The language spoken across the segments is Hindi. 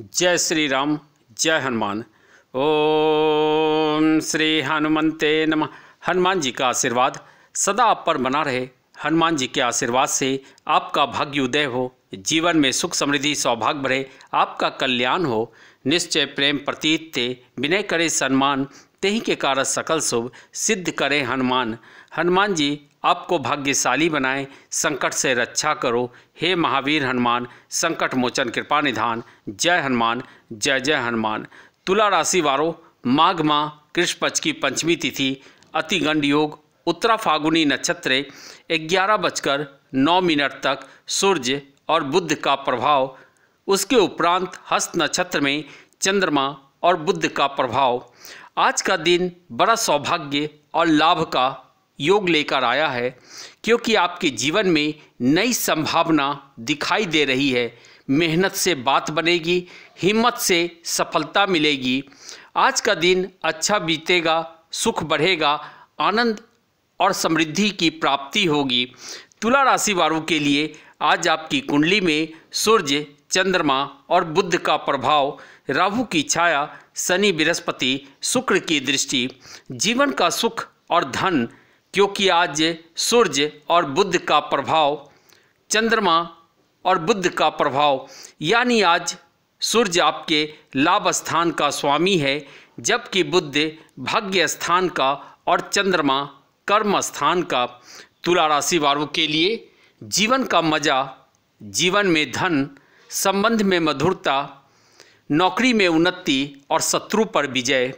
जय श्री राम जय हनुमान ओम श्री हनुमते नमः हनुमान जी का आशीर्वाद सदा आप पर बना रहे हनुमान जी के आशीर्वाद से आपका भाग्य उदय हो जीवन में सुख समृद्धि सौभाग्य भरे आपका कल्याण हो निश्चय प्रेम प्रतीत ते विनय करे सम्मान ते के कारण सकल शुभ सिद्ध करे हनुमान हनुमान जी आपको भाग्यशाली बनाएं संकट से रक्षा करो हे महावीर हनुमान संकट मोचन कृपा निधान जय हनुमान जय जय हनुमान तुला राशि वालों माघ माह कृष्ण पक्ष की पंचमी तिथि अतिगंड योग उत्तरा फागुनी नक्षत्र ग्यारह बजकर नौ मिनट तक सूर्य और बुद्ध का प्रभाव उसके उपरांत हस्त नक्षत्र में चंद्रमा और बुद्ध का प्रभाव आज का दिन बड़ा सौभाग्य और लाभ का योग लेकर आया है क्योंकि आपके जीवन में नई संभावना दिखाई दे रही है मेहनत से बात बनेगी हिम्मत से सफलता मिलेगी आज का दिन अच्छा बीतेगा सुख बढ़ेगा आनंद और समृद्धि की प्राप्ति होगी तुला राशि वालों के लिए आज आपकी कुंडली में सूर्य चंद्रमा और बुद्ध का प्रभाव राहु की छाया शनि बृहस्पति शुक्र की दृष्टि जीवन का सुख और धन क्योंकि आज सूर्य और बुद्ध का प्रभाव चंद्रमा और बुद्ध का प्रभाव यानी आज सूर्य आपके लाभ स्थान का स्वामी है जबकि बुद्ध भाग्य स्थान का और चंद्रमा कर्म स्थान का तुला राशि वालों के लिए जीवन का मज़ा जीवन में धन संबंध में मधुरता नौकरी में उन्नति और शत्रु पर विजय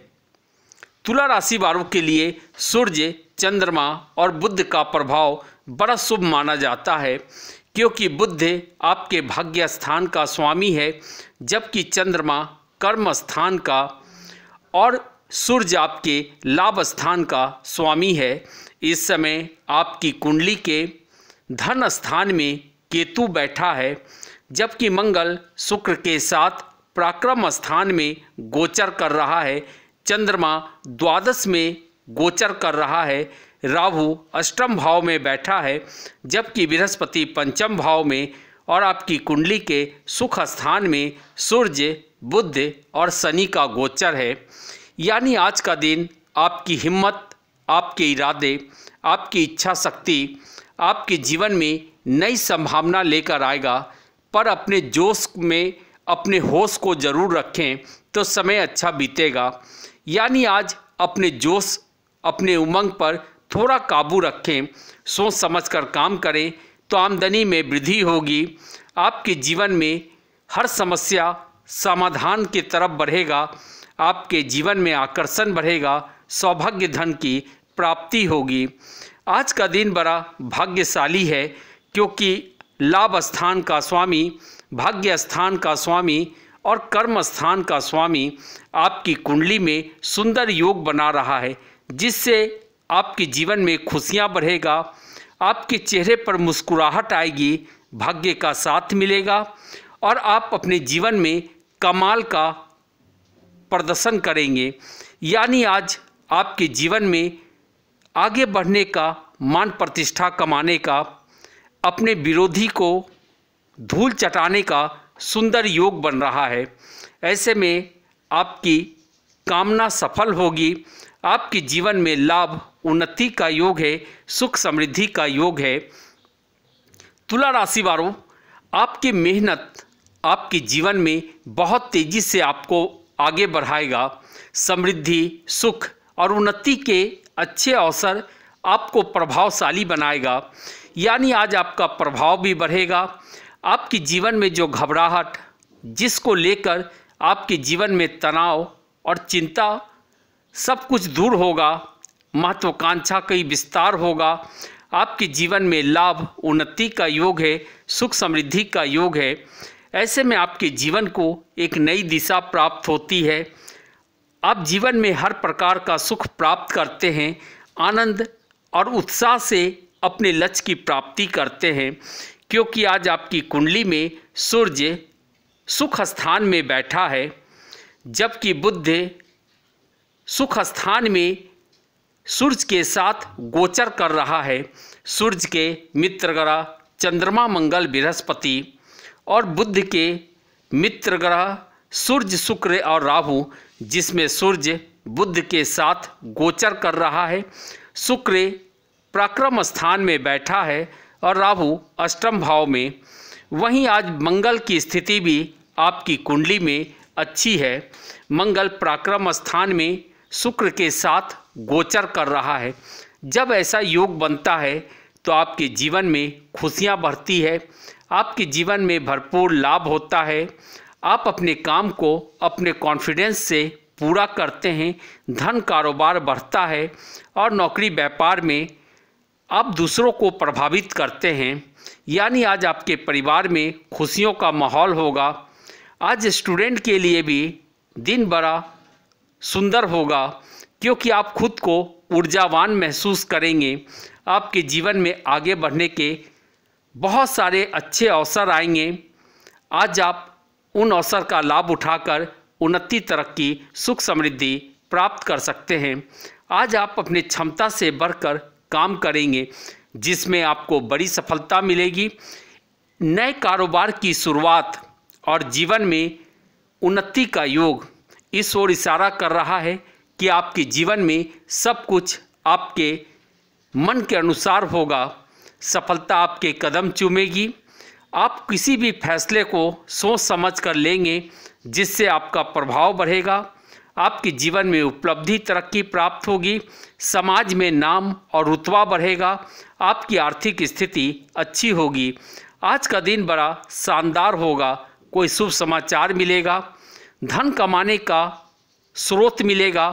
तुला राशि वालों के लिए सूर्य चंद्रमा और बुद्ध का प्रभाव बड़ा शुभ माना जाता है क्योंकि बुद्ध आपके भाग्य स्थान का स्वामी है जबकि चंद्रमा कर्म स्थान का और सूर्य आपके लाभ स्थान का स्वामी है इस समय आपकी कुंडली के धन स्थान में केतु बैठा है जबकि मंगल शुक्र के साथ पराक्रम स्थान में गोचर कर रहा है चंद्रमा द्वादश में गोचर कर रहा है राहु अष्टम भाव में बैठा है जबकि बृहस्पति पंचम भाव में और आपकी कुंडली के सुख स्थान में सूर्य बुद्ध और शनि का गोचर है यानी आज का दिन आपकी हिम्मत आपके इरादे आपकी इच्छा शक्ति आपके जीवन में नई संभावना लेकर आएगा पर अपने जोश में अपने होश को जरूर रखें तो समय अच्छा बीतेगा यानी आज अपने जोश अपने उमंग पर थोड़ा काबू रखें सोच समझकर काम करें तो आमदनी में वृद्धि होगी आपके जीवन में हर समस्या समाधान की तरफ बढ़ेगा आपके जीवन में आकर्षण बढ़ेगा सौभाग्य धन की प्राप्ति होगी आज का दिन बड़ा भाग्यशाली है क्योंकि लाभ स्थान का स्वामी भाग्य स्थान का स्वामी और कर्म स्थान का स्वामी आपकी कुंडली में सुंदर योग बना रहा है जिससे आपके जीवन में खुशियां बढ़ेगा आपके चेहरे पर मुस्कुराहट आएगी भाग्य का साथ मिलेगा और आप अपने जीवन में कमाल का प्रदर्शन करेंगे यानी आज आपके जीवन में आगे बढ़ने का मान प्रतिष्ठा कमाने का अपने विरोधी को धूल चटाने का सुंदर योग बन रहा है ऐसे में आपकी कामना सफल होगी आपके जीवन में लाभ उन्नति का योग है सुख समृद्धि का योग है तुला राशि वालों आपकी मेहनत आपके जीवन में बहुत तेज़ी से आपको आगे बढ़ाएगा समृद्धि सुख और उन्नति के अच्छे अवसर आपको प्रभावशाली बनाएगा यानी आज आपका प्रभाव भी बढ़ेगा आपके जीवन में जो घबराहट जिसको लेकर आपके जीवन में तनाव और चिंता सब कुछ दूर होगा महत्वाकांक्षा का विस्तार होगा आपके जीवन में लाभ उन्नति का योग है सुख समृद्धि का योग है ऐसे में आपके जीवन को एक नई दिशा प्राप्त होती है आप जीवन में हर प्रकार का सुख प्राप्त करते हैं आनंद और उत्साह से अपने लक्ष्य की प्राप्ति करते हैं क्योंकि आज आपकी कुंडली में सूर्य सुख स्थान में बैठा है जबकि बुद्ध सुख स्थान में सूर्य के साथ गोचर कर रहा है सूर्य के मित्र ग्रह चंद्रमा मंगल बृहस्पति और बुद्ध के मित्र ग्रह सूर्य शुक्र और राहु जिसमें सूर्य बुद्ध के साथ गोचर कर रहा है शुक्र पराक्रम स्थान में बैठा है और राहु अष्टम भाव में वहीं आज मंगल की स्थिति भी आपकी कुंडली में अच्छी है मंगल पराक्रम स्थान में शुक्र के साथ गोचर कर रहा है जब ऐसा योग बनता है तो आपके जीवन में खुशियां बढ़ती है आपके जीवन में भरपूर लाभ होता है आप अपने काम को अपने कॉन्फिडेंस से पूरा करते हैं धन कारोबार बढ़ता है और नौकरी व्यापार में आप दूसरों को प्रभावित करते हैं यानी आज आपके परिवार में खुशियों का माहौल होगा आज स्टूडेंट के लिए भी दिन बड़ा सुंदर होगा क्योंकि आप खुद को ऊर्जावान महसूस करेंगे आपके जीवन में आगे बढ़ने के बहुत सारे अच्छे अवसर आएंगे आज आप उन अवसर का लाभ उठाकर उन्नति तरक्की सुख समृद्धि प्राप्त कर सकते हैं आज आप अपने क्षमता से बढ़कर काम करेंगे जिसमें आपको बड़ी सफलता मिलेगी नए कारोबार की शुरुआत और जीवन में उन्नति का योग इस ओर इशारा कर रहा है कि आपके जीवन में सब कुछ आपके मन के अनुसार होगा सफलता आपके कदम चूमेगी आप किसी भी फैसले को सोच समझ कर लेंगे जिससे आपका प्रभाव बढ़ेगा आपके जीवन में उपलब्धि तरक्की प्राप्त होगी समाज में नाम और रुतवा बढ़ेगा आपकी आर्थिक स्थिति अच्छी होगी आज का दिन बड़ा शानदार होगा कोई शुभ समाचार मिलेगा धन कमाने का स्रोत मिलेगा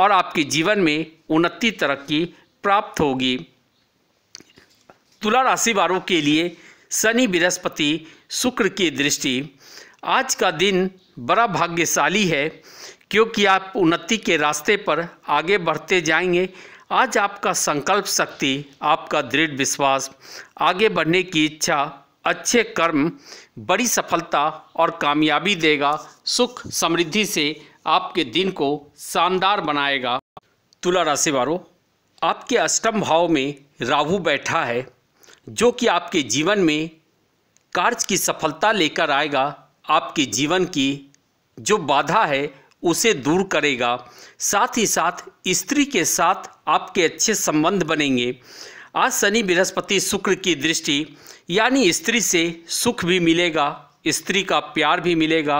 और आपके जीवन में उन्नति तरक्की प्राप्त होगी तुला राशि वालों के लिए शनि बृहस्पति शुक्र की दृष्टि आज का दिन बड़ा भाग्यशाली है क्योंकि आप उन्नति के रास्ते पर आगे बढ़ते जाएंगे आज आपका संकल्प शक्ति आपका दृढ़ विश्वास आगे बढ़ने की इच्छा अच्छे कर्म बड़ी सफलता और कामयाबी देगा सुख समृद्धि से आपके दिन को शानदार बनाएगा तुला राशि वालों आपके अष्टम भाव में राहु बैठा है जो कि आपके जीवन में कार्य की सफलता लेकर आएगा आपके जीवन की जो बाधा है उसे दूर करेगा साथ ही साथ स्त्री के साथ आपके अच्छे संबंध बनेंगे आज शनि बृहस्पति शुक्र की दृष्टि यानी स्त्री से सुख भी मिलेगा स्त्री का प्यार भी मिलेगा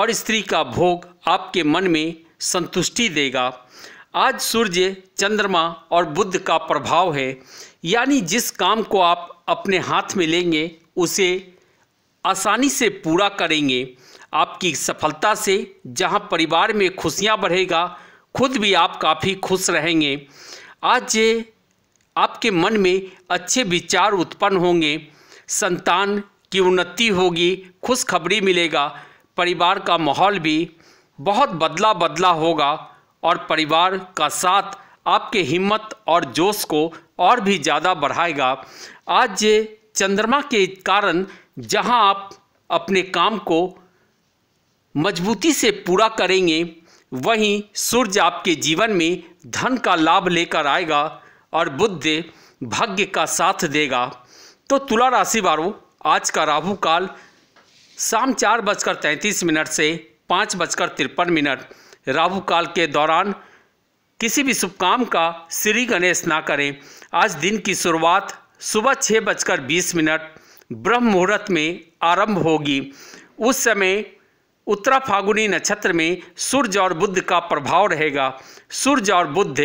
और स्त्री का भोग आपके मन में संतुष्टि देगा आज सूर्य चंद्रमा और बुद्ध का प्रभाव है यानी जिस काम को आप अपने हाथ में लेंगे उसे आसानी से पूरा करेंगे आपकी सफलता से जहां परिवार में खुशियां बढ़ेगा खुद भी आप काफ़ी खुश रहेंगे आज ये आपके मन में अच्छे विचार उत्पन्न होंगे संतान की उन्नति होगी खुशखबरी मिलेगा परिवार का माहौल भी बहुत बदला बदला होगा और परिवार का साथ आपके हिम्मत और जोश को और भी ज़्यादा बढ़ाएगा आज ये चंद्रमा के कारण जहां आप अपने काम को मजबूती से पूरा करेंगे वहीं सूर्य आपके जीवन में धन का लाभ लेकर आएगा और बुद्ध भाग्य का साथ देगा तो तुला राशि वालों आज का राहु काल शाम चार बजकर तैंतीस मिनट से पाँच बजकर तिरपन मिनट राहु काल के दौरान किसी भी शुभ काम का श्री गणेश ना करें आज दिन की शुरुआत सुबह छः बजकर बीस मिनट ब्रह्म मुहूर्त में आरंभ होगी उस समय उत्तरा फागुनी नक्षत्र में सूर्य और बुद्ध का प्रभाव रहेगा सूर्य और बुद्ध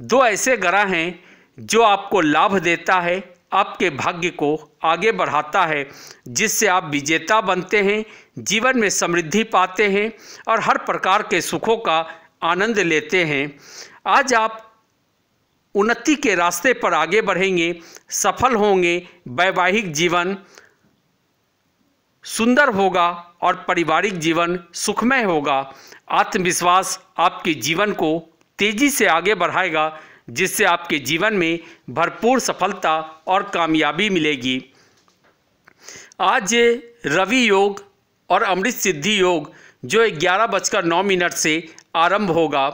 दो ऐसे ग्रह हैं जो आपको लाभ देता है आपके भाग्य को आगे बढ़ाता है जिससे आप विजेता बनते हैं जीवन में समृद्धि पाते हैं और हर प्रकार के सुखों का आनंद लेते हैं आज आप उन्नति के रास्ते पर आगे बढ़ेंगे सफल होंगे वैवाहिक जीवन सुंदर होगा और पारिवारिक जीवन सुखमय होगा आत्मविश्वास आपके जीवन को तेज़ी से आगे बढ़ाएगा जिससे आपके जीवन में भरपूर सफलता और कामयाबी मिलेगी आज ये रवि योग और अमृत सिद्धि योग जो ग्यारह बजकर नौ मिनट से आरंभ होगा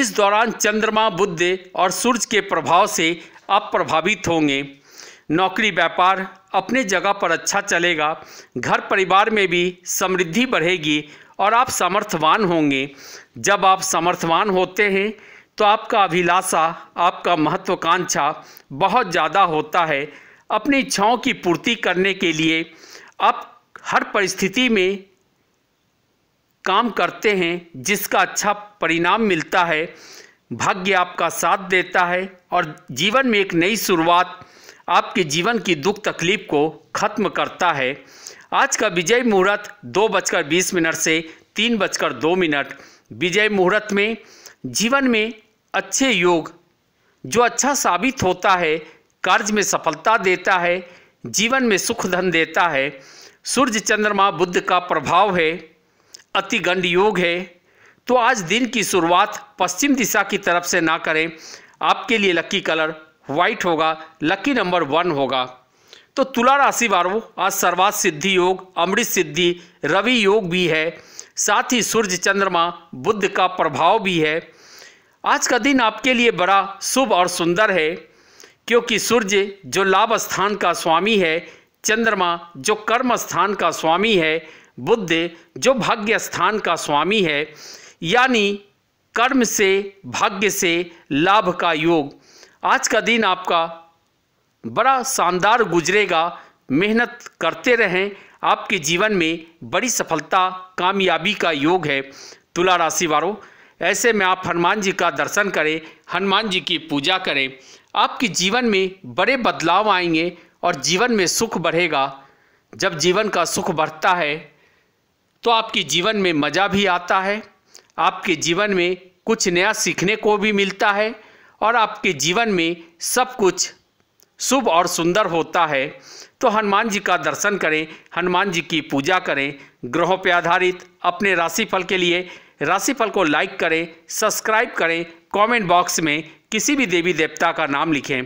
इस दौरान चंद्रमा बुद्ध और सूर्य के प्रभाव से आप प्रभावित होंगे नौकरी व्यापार अपने जगह पर अच्छा चलेगा घर परिवार में भी समृद्धि बढ़ेगी और आप समर्थवान होंगे जब आप समर्थवान होते हैं तो आपका अभिलाषा आपका महत्वाकांक्षा बहुत ज़्यादा होता है अपनी इच्छाओं की पूर्ति करने के लिए आप हर परिस्थिति में काम करते हैं जिसका अच्छा परिणाम मिलता है भाग्य आपका साथ देता है और जीवन में एक नई शुरुआत आपके जीवन की दुख तकलीफ़ को ख़त्म करता है आज का विजय मुहूर्त दो बजकर बीस मिनट से तीन बजकर दो मिनट विजय मुहूर्त में जीवन में अच्छे योग जो अच्छा साबित होता है कार्य में सफलता देता है जीवन में सुख धन देता है सूर्य चंद्रमा बुद्ध का प्रभाव है अतिगंड योग है तो आज दिन की शुरुआत पश्चिम दिशा की तरफ से ना करें आपके लिए लकी कलर व्हाइट होगा लकी नंबर वन होगा तो तुला राशि वालों आज सर्वात सिद्धि योग अमृत सिद्धि रवि योग भी है साथ ही सूर्य चंद्रमा बुद्ध का प्रभाव भी है आज का दिन आपके लिए बड़ा शुभ और सुंदर है क्योंकि सूर्य जो लाभ स्थान का स्वामी है चंद्रमा जो कर्म स्थान का स्वामी है बुद्ध जो भाग्य स्थान का स्वामी है यानी कर्म से भाग्य से लाभ का योग आज का दिन आपका बड़ा शानदार गुजरेगा मेहनत करते रहें आपके जीवन में बड़ी सफलता कामयाबी का योग है तुला राशि वालों ऐसे में आप हनुमान जी का दर्शन करें हनुमान जी की पूजा करें आपके जीवन में बड़े बदलाव आएंगे और जीवन में सुख बढ़ेगा जब जीवन का सुख बढ़ता है तो आपके जीवन में मज़ा भी आता है आपके जीवन में कुछ नया सीखने को भी मिलता है और आपके जीवन में सब कुछ शुभ और सुंदर होता है तो हनुमान जी का दर्शन करें हनुमान जी की पूजा करें ग्रहों पर आधारित अपने राशिफल के लिए राशिफल को लाइक करें सब्सक्राइब करें कमेंट बॉक्स में किसी भी देवी देवता का नाम लिखें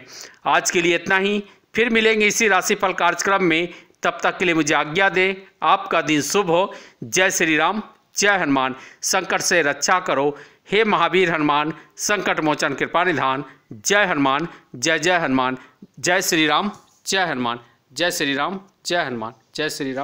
आज के लिए इतना ही फिर मिलेंगे इसी राशिफल कार्यक्रम में तब तक के लिए मुझे आज्ञा दें आपका दिन शुभ हो जय श्री राम जय हनुमान संकट से रक्षा करो हे महावीर हनुमान संकट मोचन कृपा निधान जय हनुमान जय जय हनुमान जय श्री राम जय हनुमान जय श्री राम जय हनुमान जय श्री राम